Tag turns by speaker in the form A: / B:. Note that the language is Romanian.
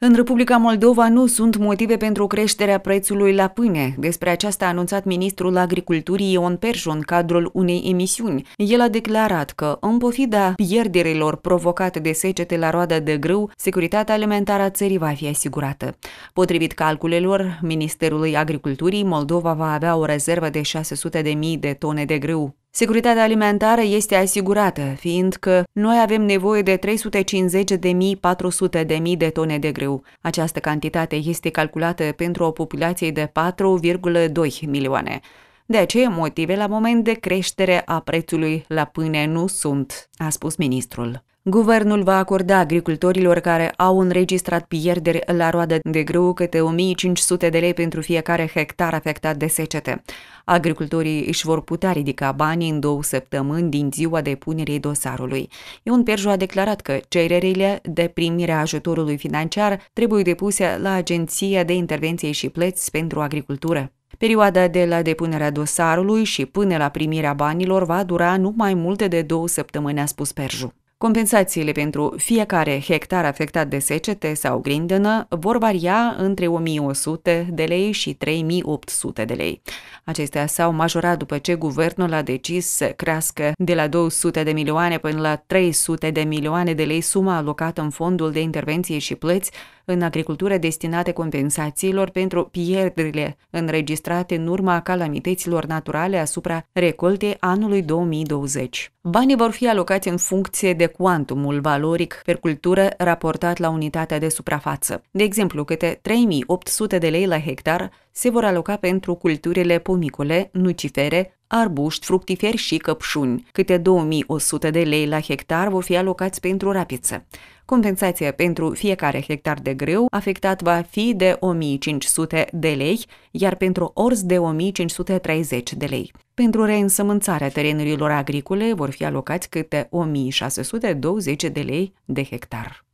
A: În Republica Moldova nu sunt motive pentru creșterea prețului la pâine. Despre aceasta a anunțat ministrul agriculturii Ion Perșu în cadrul unei emisiuni. El a declarat că, în pofida pierderilor provocate de secete la roada de grâu, securitatea alimentară a țării va fi asigurată. Potrivit calculelor Ministerului Agriculturii, Moldova va avea o rezervă de 600.000 de tone de grâu Securitatea alimentară este asigurată, fiindcă noi avem nevoie de 350000 de tone de grâu. Această cantitate este calculată pentru o populație de 4,2 milioane. De aceea, motive la moment de creștere a prețului la pâine nu sunt, a spus ministrul. Guvernul va acorda agricultorilor care au înregistrat pierderi la roadă de grâu câte 1500 de lei pentru fiecare hectar afectat de secete. Agricultorii își vor putea ridica banii în două săptămâni din ziua depunerii dosarului. Ion Perju a declarat că cererile de primire a ajutorului financiar trebuie depuse la Agenția de Intervenție și Plăți pentru Agricultură. Perioada de la depunerea dosarului și până la primirea banilor va dura nu mai multe de două săptămâni, a spus Perju. Compensațiile pentru fiecare hectar afectat de secete sau grindenă vor varia între 1100 de lei și 3800 de lei. Acestea s-au majorat după ce guvernul a decis să crească de la 200 de milioane până la 300 de milioane de lei suma alocată în fondul de intervenție și plăți în agricultură destinate compensațiilor pentru pierderile înregistrate în urma calamităților naturale asupra recoltei anului 2020. Banii vor fi alocați în funcție de cuantumul valoric per cultură raportat la unitatea de suprafață. De exemplu, câte 3800 de lei la hectar se vor aloca pentru culturile pomicole, nucifere, arbuști, fructiferi și căpșuni. Câte 2100 de lei la hectar vor fi alocați pentru rapiță. Compensația pentru fiecare hectar de grâu afectat va fi de 1500 de lei, iar pentru orz de 1530 de lei. Pentru reînsămânțarea terenurilor agricole vor fi alocați câte 1620 de lei de hectar.